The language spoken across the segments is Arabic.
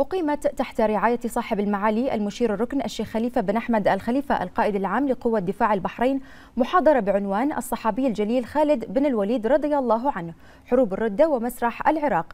أقيمت تحت رعاية صاحب المعالي المشير الركن الشيخ خليفة بن أحمد الخليفة القائد العام لقوة دفاع البحرين محاضرة بعنوان الصحابي الجليل خالد بن الوليد رضي الله عنه حروب الردة ومسرح العراق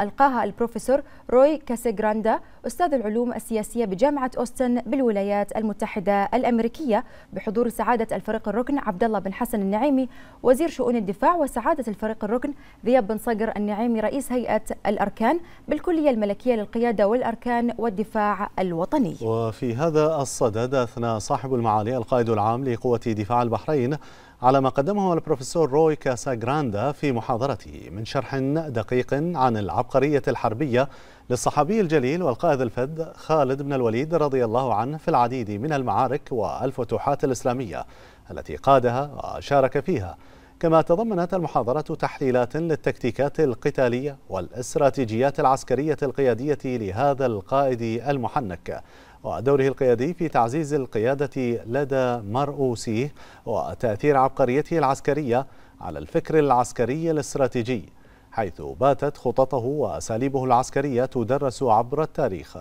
ألقاها البروفيسور روي كاسيغراندا أستاذ العلوم السياسية بجامعة أوستن بالولايات المتحدة الأمريكية بحضور سعادة الفريق الركن عبد الله بن حسن النعيمي وزير شؤون الدفاع وسعادة الفريق الركن ذياب بن صقر النعيمي رئيس هيئة الأركان بالكلية الملكية للقيادة والأركان والدفاع الوطني وفي هذا الصدد أثنى صاحب المعالي القائد العام لقوة دفاع البحرين على ما قدمه البروفيسور روي كاساغراندا في محاضرته من شرح دقيق عن العبقرية الحربية للصحابي الجليل والقائد الفذ خالد بن الوليد رضي الله عنه في العديد من المعارك والفتوحات الإسلامية التي قادها وشارك فيها كما تضمنت المحاضرة تحليلات للتكتيكات القتالية والاستراتيجيات العسكرية القيادية لهذا القائد المحنك ودوره القيادي في تعزيز القيادة لدى مرؤوسيه وتأثير عبقريته العسكرية على الفكر العسكري الاستراتيجي حيث باتت خططه وأساليبه العسكرية تدرس عبر التاريخ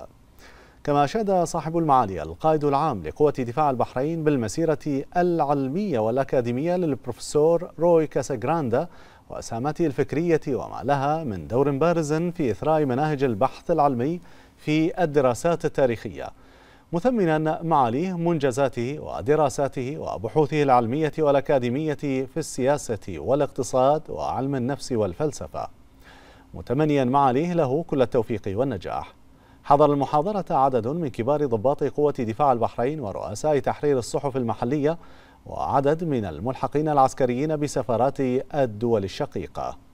كما أشاد صاحب المعالي القائد العام لقوة دفاع البحرين بالمسيرة العلمية والأكاديمية للبروفيسور روي كاساغراندا وأسامته الفكرية وما لها من دور بارز في إثراء مناهج البحث العلمي في الدراسات التاريخية مثمنا معاليه منجزاته ودراساته وبحوثه العلمية والأكاديمية في السياسة والاقتصاد وعلم النفس والفلسفة متمنيا معاليه له كل التوفيق والنجاح حضر المحاضرة عدد من كبار ضباط قوة دفاع البحرين ورؤساء تحرير الصحف المحلية وعدد من الملحقين العسكريين بسفارات الدول الشقيقة